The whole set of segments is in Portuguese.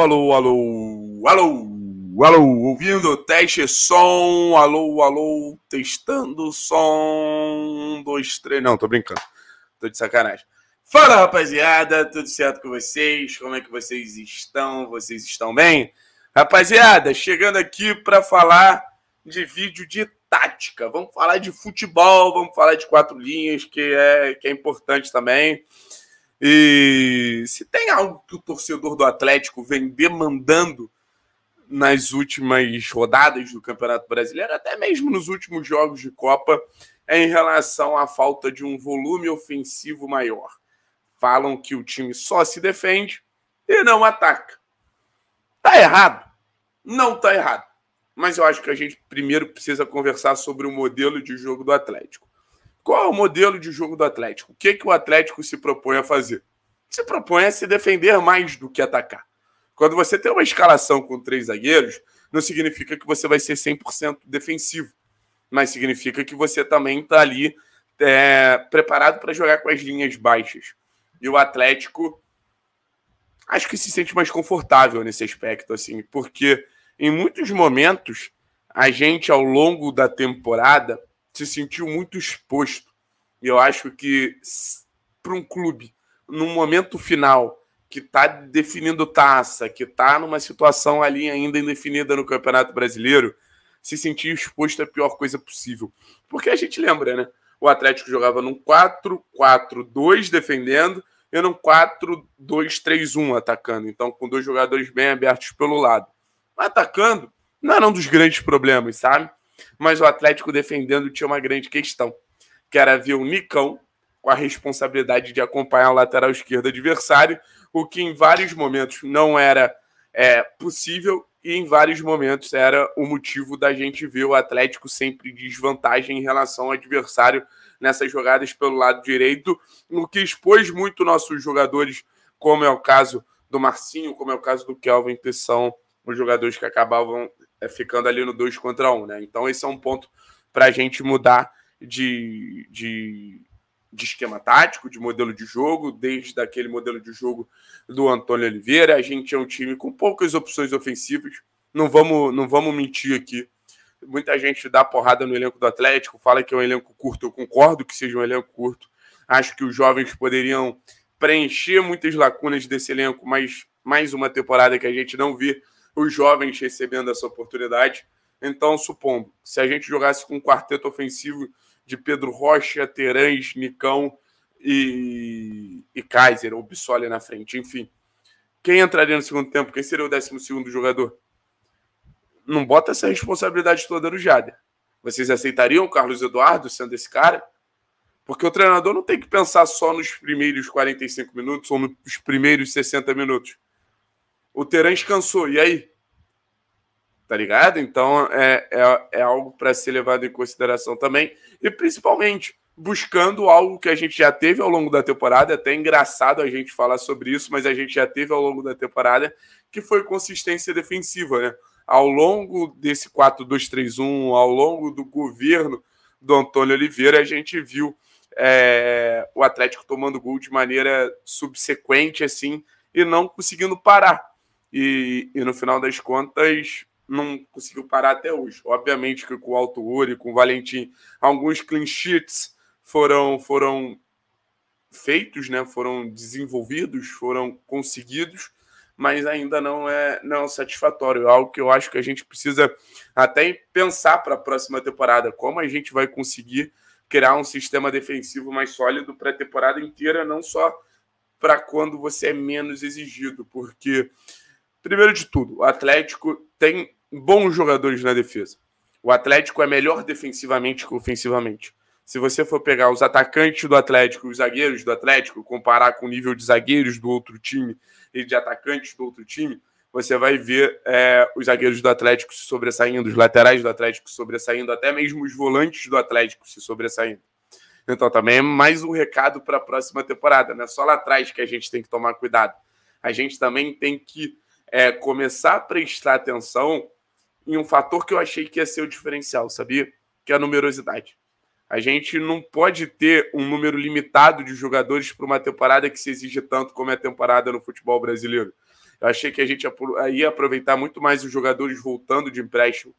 alô, alô, alô, alô, alô, ouvindo teste som, alô, alô, testando som, um, dois, três, não, tô brincando, tô de sacanagem. Fala rapaziada, tudo certo com vocês? Como é que vocês estão? Vocês estão bem? Rapaziada, chegando aqui para falar de vídeo de tática, vamos falar de futebol, vamos falar de quatro linhas, que é, que é importante também. E se tem algo que o torcedor do Atlético vem demandando nas últimas rodadas do Campeonato Brasileiro, até mesmo nos últimos jogos de Copa, é em relação à falta de um volume ofensivo maior. Falam que o time só se defende e não ataca. Tá errado? Não tá errado. Mas eu acho que a gente primeiro precisa conversar sobre o modelo de jogo do Atlético. Qual é o modelo de jogo do Atlético? O que, que o Atlético se propõe a fazer? Se propõe a se defender mais do que atacar. Quando você tem uma escalação com três zagueiros, não significa que você vai ser 100% defensivo, mas significa que você também está ali é, preparado para jogar com as linhas baixas. E o Atlético acho que se sente mais confortável nesse aspecto, assim, porque em muitos momentos a gente, ao longo da temporada, se sentiu muito exposto. E eu acho que para um clube, num momento final, que está definindo taça, que está numa situação ali ainda indefinida no Campeonato Brasileiro, se sentir exposto é a pior coisa possível. Porque a gente lembra, né? O Atlético jogava num 4-4-2 defendendo e num 4-2-3-1 atacando. Então, com dois jogadores bem abertos pelo lado. Atacando não era um dos grandes problemas, sabe? mas o Atlético defendendo tinha uma grande questão, que era ver o Nicão com a responsabilidade de acompanhar o lateral esquerdo adversário, o que em vários momentos não era é, possível e em vários momentos era o motivo da gente ver o Atlético sempre em desvantagem em relação ao adversário nessas jogadas pelo lado direito, o que expôs muito nossos jogadores, como é o caso do Marcinho, como é o caso do Kelvin, que são os jogadores que acabavam é, ficando ali no 2 contra 1, um, né? Então esse é um ponto para a gente mudar de, de, de, esquema tático, de modelo de jogo, desde aquele modelo de jogo do Antônio Oliveira. A gente é um time com poucas opções ofensivas, não vamos, não vamos mentir aqui. Muita gente dá porrada no elenco do Atlético, fala que é um elenco curto. Eu concordo que seja um elenco curto. Acho que os jovens poderiam preencher muitas lacunas desse elenco, mas mais uma temporada que a gente não vê os jovens recebendo essa oportunidade. Então, supondo, se a gente jogasse com um quarteto ofensivo de Pedro Rocha, Terãs, Nicão e, e Kaiser, ou Bissoli na frente, enfim. Quem entraria no segundo tempo? Quem seria o décimo segundo jogador? Não bota essa responsabilidade toda no Jader. Vocês aceitariam o Carlos Eduardo sendo esse cara? Porque o treinador não tem que pensar só nos primeiros 45 minutos ou nos primeiros 60 minutos o Terence cansou, e aí? Tá ligado? Então é, é, é algo para ser levado em consideração também, e principalmente buscando algo que a gente já teve ao longo da temporada, é até engraçado a gente falar sobre isso, mas a gente já teve ao longo da temporada, que foi consistência defensiva, né? Ao longo desse 4-2-3-1, ao longo do governo do Antônio Oliveira, a gente viu é, o Atlético tomando gol de maneira subsequente, assim, e não conseguindo parar e, e no final das contas não conseguiu parar até hoje. Obviamente que com o Alto e com o Valentim, alguns clean sheets foram, foram feitos, né? foram desenvolvidos, foram conseguidos, mas ainda não é não é satisfatório. É algo que eu acho que a gente precisa até pensar para a próxima temporada. Como a gente vai conseguir criar um sistema defensivo mais sólido para a temporada inteira, não só para quando você é menos exigido, porque Primeiro de tudo, o Atlético tem bons jogadores na defesa. O Atlético é melhor defensivamente que ofensivamente. Se você for pegar os atacantes do Atlético, os zagueiros do Atlético, comparar com o nível de zagueiros do outro time e de atacantes do outro time, você vai ver é, os zagueiros do Atlético se sobressaindo, os laterais do Atlético se sobressaindo, até mesmo os volantes do Atlético se sobressaindo. Então, também é mais um recado para a próxima temporada. Não é só lá atrás que a gente tem que tomar cuidado. A gente também tem que é, começar a prestar atenção em um fator que eu achei que ia ser o diferencial, sabia? Que é a numerosidade. A gente não pode ter um número limitado de jogadores para uma temporada que se exige tanto como é a temporada no futebol brasileiro. Eu achei que a gente ia aproveitar muito mais os jogadores voltando de empréstimo.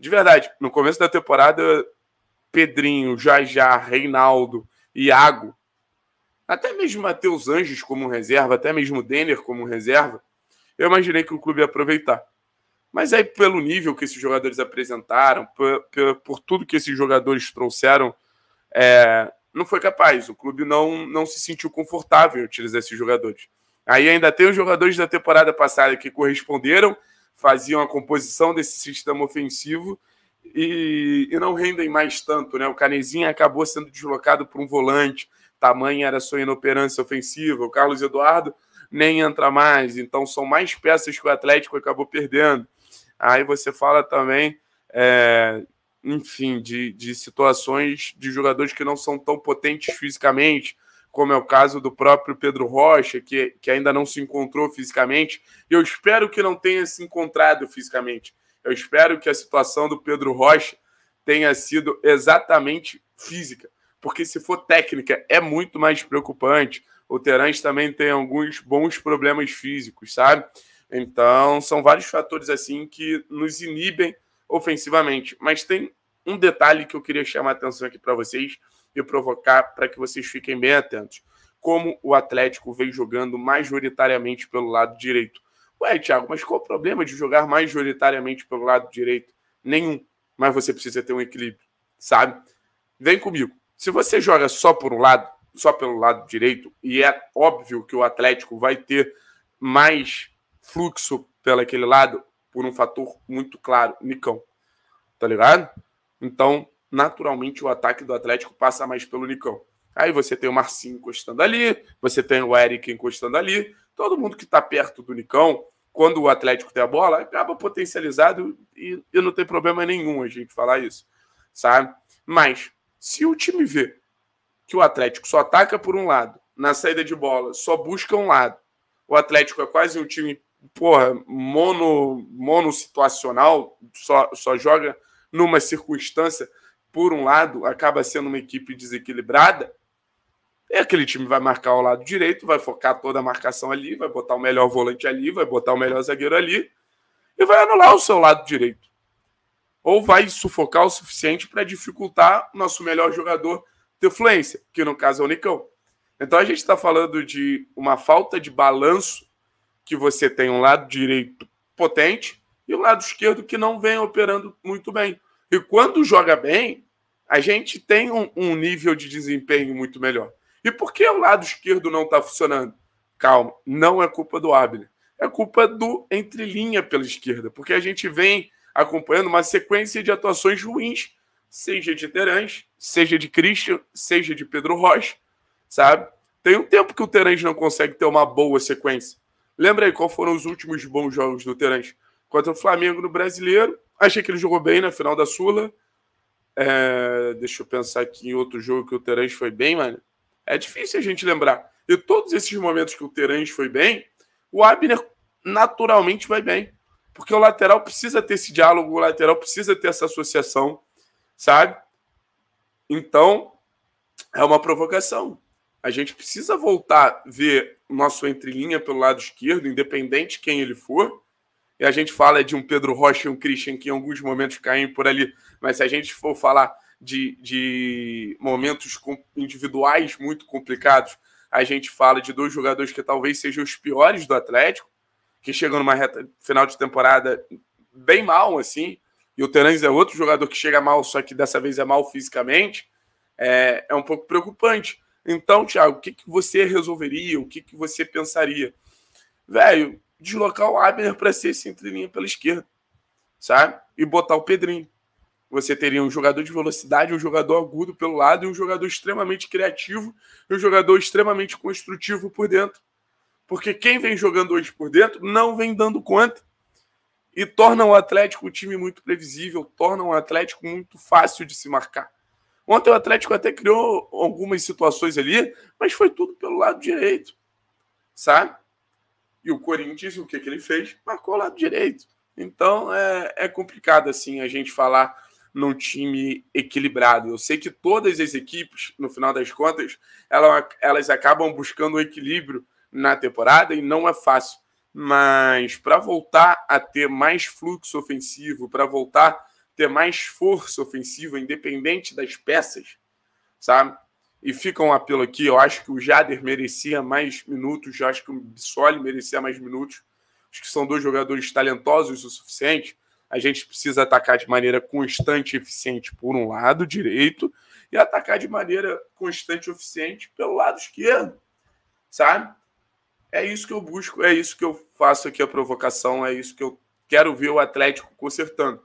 De verdade, no começo da temporada, Pedrinho, Jajá, Reinaldo, Iago, até mesmo Matheus Anjos como reserva, até mesmo Denner como reserva, eu imaginei que o clube ia aproveitar. Mas aí, pelo nível que esses jogadores apresentaram, por, por, por tudo que esses jogadores trouxeram, é, não foi capaz. O clube não, não se sentiu confortável em utilizar esses jogadores. Aí ainda tem os jogadores da temporada passada que corresponderam, faziam a composição desse sistema ofensivo e, e não rendem mais tanto. Né? O Canezinha acabou sendo deslocado por um volante, tamanho era sua inoperância ofensiva. O Carlos Eduardo nem entra mais. Então são mais peças que o Atlético acabou perdendo. Aí você fala também, é, enfim, de, de situações de jogadores que não são tão potentes fisicamente, como é o caso do próprio Pedro Rocha, que, que ainda não se encontrou fisicamente. Eu espero que não tenha se encontrado fisicamente. Eu espero que a situação do Pedro Rocha tenha sido exatamente física, porque se for técnica é muito mais preocupante. O Terence também tem alguns bons problemas físicos, sabe? Então, são vários fatores assim que nos inibem ofensivamente. Mas tem um detalhe que eu queria chamar a atenção aqui para vocês e provocar para que vocês fiquem bem atentos. Como o Atlético vem jogando majoritariamente pelo lado direito. Ué, Thiago, mas qual o problema de jogar majoritariamente pelo lado direito? Nenhum. Mas você precisa ter um equilíbrio, sabe? Vem comigo. Se você joga só por um lado, só pelo lado direito, e é óbvio que o Atlético vai ter mais fluxo pelo aquele lado por um fator muito claro, Nicão. Tá ligado? Então, naturalmente, o ataque do Atlético passa mais pelo Nicão. Aí você tem o Marcinho encostando ali, você tem o Eric encostando ali, todo mundo que está perto do Nicão, quando o Atlético tem a bola, acaba potencializado e, e não tem problema nenhum a gente falar isso, sabe? Mas se o time vê que o Atlético só ataca por um lado, na saída de bola só busca um lado. O Atlético é quase um time, porra, mono, mono situacional, só, só joga numa circunstância por um lado, acaba sendo uma equipe desequilibrada. E aquele time vai marcar o lado direito, vai focar toda a marcação ali, vai botar o melhor volante ali, vai botar o melhor zagueiro ali e vai anular o seu lado direito. Ou vai sufocar o suficiente para dificultar o nosso melhor jogador Teofluência, que no caso é o Nicão. Então a gente está falando de uma falta de balanço que você tem um lado direito potente e um lado esquerdo que não vem operando muito bem. E quando joga bem, a gente tem um, um nível de desempenho muito melhor. E por que o lado esquerdo não está funcionando? Calma, não é culpa do Abner. É culpa do entrelinha pela esquerda, porque a gente vem acompanhando uma sequência de atuações ruins seja de Terãs, seja de Christian, seja de Pedro Rocha, sabe? Tem um tempo que o Terãs não consegue ter uma boa sequência. Lembra aí qual foram os últimos bons jogos do Terãs? Contra o Flamengo no Brasileiro, achei que ele jogou bem na final da Sula. É... deixa eu pensar aqui em outro jogo que o Terãs foi bem, mano. É difícil a gente lembrar. E todos esses momentos que o Terãs foi bem, o Abner naturalmente vai bem. Porque o lateral precisa ter esse diálogo, o lateral precisa ter essa associação sabe? Então, é uma provocação. A gente precisa voltar a ver nosso entrelinha pelo lado esquerdo, independente quem ele for. E a gente fala de um Pedro Rocha e um Christian que em alguns momentos caem por ali, mas se a gente for falar de, de momentos individuais muito complicados, a gente fala de dois jogadores que talvez sejam os piores do Atlético, que chegam numa reta final de temporada bem mal, assim, e o Terence é outro jogador que chega mal, só que dessa vez é mal fisicamente, é, é um pouco preocupante. Então, Thiago, o que, que você resolveria? O que, que você pensaria? Velho, deslocar o Abner para ser esse entrelinha pela esquerda, sabe? E botar o Pedrinho. Você teria um jogador de velocidade, um jogador agudo pelo lado e um jogador extremamente criativo e um jogador extremamente construtivo por dentro. Porque quem vem jogando hoje por dentro não vem dando conta e torna o Atlético um time muito previsível, torna o Atlético muito fácil de se marcar. Ontem o Atlético até criou algumas situações ali, mas foi tudo pelo lado direito, sabe? E o Corinthians, o que, que ele fez? Marcou o lado direito. Então é, é complicado assim a gente falar num time equilibrado. Eu sei que todas as equipes, no final das contas, elas, elas acabam buscando o um equilíbrio na temporada e não é fácil mas para voltar a ter mais fluxo ofensivo, para voltar a ter mais força ofensiva, independente das peças, sabe? E fica um apelo aqui, eu acho que o Jader merecia mais minutos, eu acho que o Bissoli merecia mais minutos, acho que são dois jogadores talentosos o suficiente, a gente precisa atacar de maneira constante e eficiente por um lado direito e atacar de maneira constante e eficiente pelo lado esquerdo, sabe? É isso que eu busco, é isso que eu faço aqui a provocação, é isso que eu quero ver o Atlético consertando.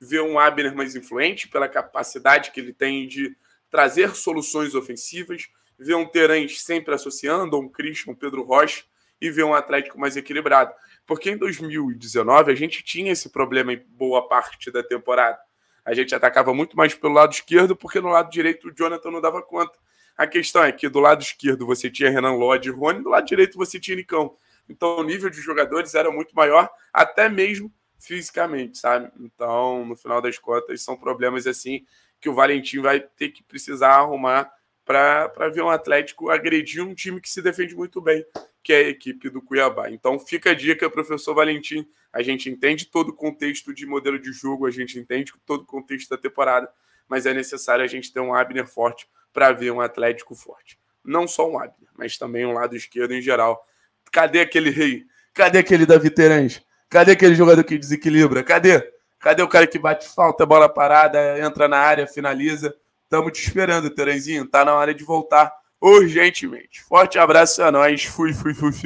Ver um Abner mais influente pela capacidade que ele tem de trazer soluções ofensivas, ver um Terence sempre associando, um Christian, um Pedro Rocha, e ver um Atlético mais equilibrado. Porque em 2019 a gente tinha esse problema em boa parte da temporada. A gente atacava muito mais pelo lado esquerdo, porque no lado direito o Jonathan não dava conta. A questão é que do lado esquerdo você tinha Renan Lodge e Rony, do lado direito você tinha Nicão. Então o nível de jogadores era muito maior, até mesmo fisicamente, sabe? Então, no final das contas, são problemas assim que o Valentim vai ter que precisar arrumar para ver um Atlético agredir um time que se defende muito bem, que é a equipe do Cuiabá. Então fica a dica, professor Valentim. A gente entende todo o contexto de modelo de jogo, a gente entende todo o contexto da temporada, mas é necessário a gente ter um Abner forte para ver um Atlético forte. Não só um Abner, mas também um lado esquerdo em geral. Cadê aquele rei? Cadê aquele Davi Terãs? Cadê aquele jogador que desequilibra? Cadê? Cadê o cara que bate falta, bola parada, entra na área, finaliza? Estamos te esperando, Terenzinho. Tá na hora de voltar urgentemente. Forte abraço a é nós. Fui, fui, fui, fui.